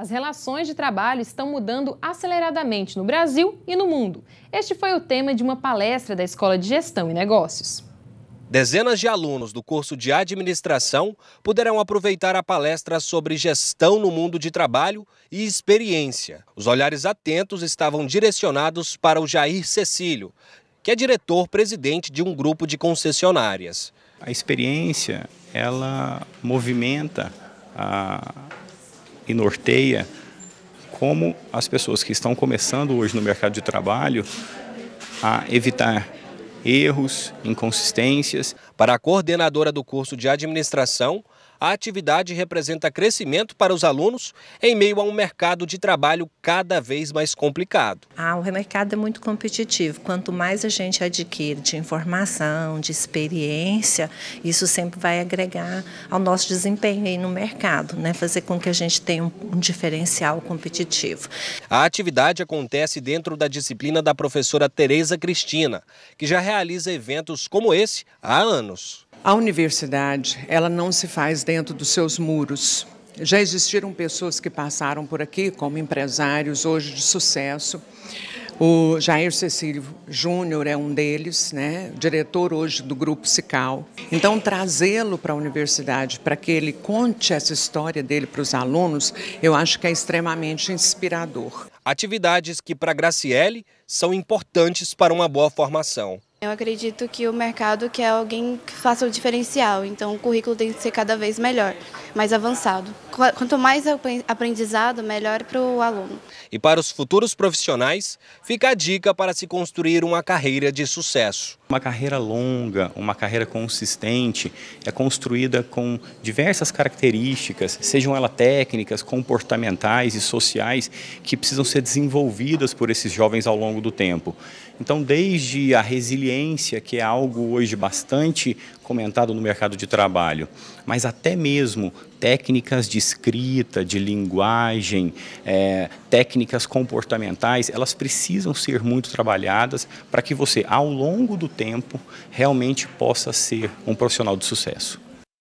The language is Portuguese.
As relações de trabalho estão mudando aceleradamente no Brasil e no mundo. Este foi o tema de uma palestra da Escola de Gestão e Negócios. Dezenas de alunos do curso de administração poderão aproveitar a palestra sobre gestão no mundo de trabalho e experiência. Os olhares atentos estavam direcionados para o Jair Cecílio, que é diretor-presidente de um grupo de concessionárias. A experiência, ela movimenta a e norteia como as pessoas que estão começando hoje no mercado de trabalho a evitar erros, inconsistências. Para a coordenadora do curso de administração, a atividade representa crescimento para os alunos em meio a um mercado de trabalho cada vez mais complicado. Ah, o mercado é muito competitivo. Quanto mais a gente adquire de informação, de experiência, isso sempre vai agregar ao nosso desempenho aí no mercado, né? fazer com que a gente tenha um, um diferencial competitivo. A atividade acontece dentro da disciplina da professora Tereza Cristina, que já realiza eventos como esse há anos anos. A universidade, ela não se faz dentro dos seus muros. Já existiram pessoas que passaram por aqui como empresários hoje de sucesso. O Jair Cecílio Júnior é um deles, né? diretor hoje do Grupo Cical. Então, trazê-lo para a universidade, para que ele conte essa história dele para os alunos, eu acho que é extremamente inspirador. Atividades que, para Graciele, são importantes para uma boa formação. Eu acredito que o mercado quer alguém que faça o diferencial, então o currículo tem que ser cada vez melhor, mais avançado. Quanto mais aprendizado, melhor para o aluno. E para os futuros profissionais, fica a dica para se construir uma carreira de sucesso. Uma carreira longa, uma carreira consistente, é construída com diversas características, sejam elas técnicas, comportamentais e sociais, que precisam ser desenvolvidas por esses jovens ao longo do tempo. Então, desde a resiliência, que é algo hoje bastante comentado no mercado de trabalho, mas até mesmo técnicas de escrita, de linguagem, é, técnicas comportamentais, elas precisam ser muito trabalhadas para que você, ao longo do tempo, realmente possa ser um profissional de sucesso.